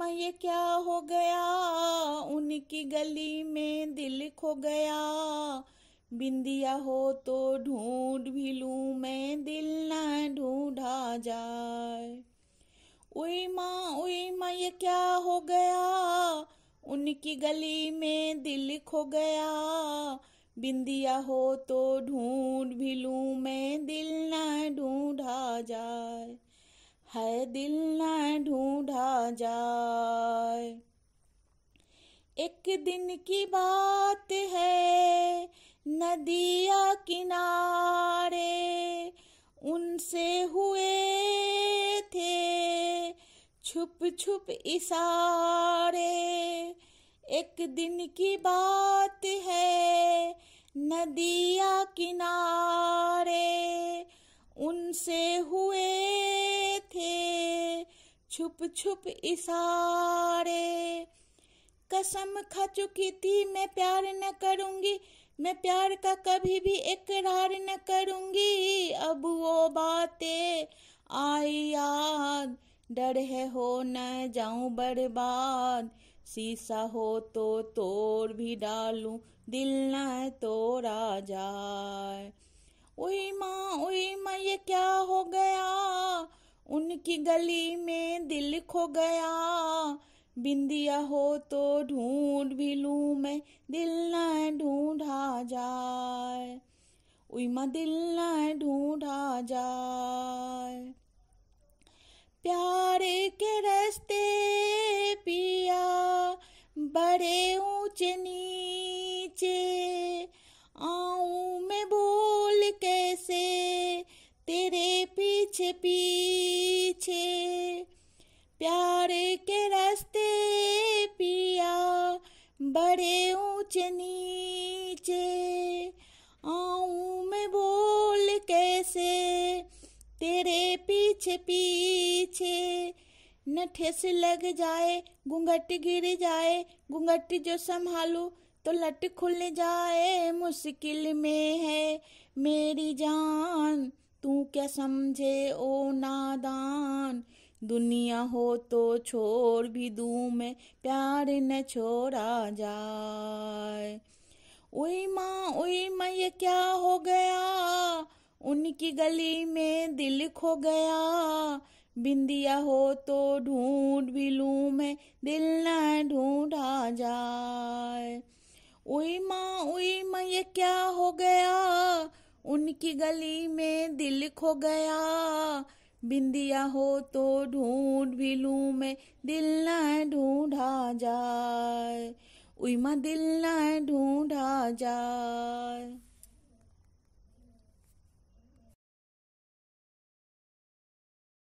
मैं ये क्या हो गया उनकी गली में दिल खो गया बिंदिया हो तो ढूंढ भी लू मैं दिल ना ढूंढा जाए उई माँ उई माँ ये क्या हो गया उनकी गली में दिल खो गया बिंदिया हो तो ढूंढ भी लू मैं दिल ना ढूंढा जाए है दिल न ढूंढा जाए एक दिन की बात है नदिया किनारे उनसे हुए थे छुप छुप इशारे एक दिन की बात है नदिया किनारे उनसे हुए छुप छुप इशारे कसम खा चुकी थी मैं प्यार न करूंगी मैं प्यार का कभी भी इकरार न करूंगी अब वो बातें आई याद डर है हो न जाऊं बर्बाद शीशा हो तो तोड़ भी डालूं दिल न तोड़ा जाए उनकी गली में दिल खो गया बिंदिया हो तो ढूंढ भी लू मैं दिल न ढूंढा जाए उमा दिल न ढूंढा जाए प्यार के रास्ते पिया बड़े ऊंचे नीचे आऊ मैं बोल कैसे तेरे पीछे पी प्यार के रास्ते पिया बड़े ऊँच नीचे आऊं मैं बोल कैसे तेरे पीछे पीछे न ठेस लग जाए घूंघट गिर जाए घूंघट जो संभालू तो लट खुल जाए मुश्किल में है मेरी जान तू क्या समझे ओ नादान दुनिया हो तो छोड़ भी दू मैं प्यार न छोड़ा जाए ओई माँ ओई माँ ये क्या हो गया उनकी गली में दिल खो गया बिंदिया हो तो ढूंढ भी लू मैं दिल न ढूंढा जाए ओई माँ ओई माँ ये क्या हो गया उनकी गली में दिल खो गया बिंदिया हो तो ढूंढ भी लू मैं दिल ना ढूंढा जाए उइमा दिल ना ढूंढा जाए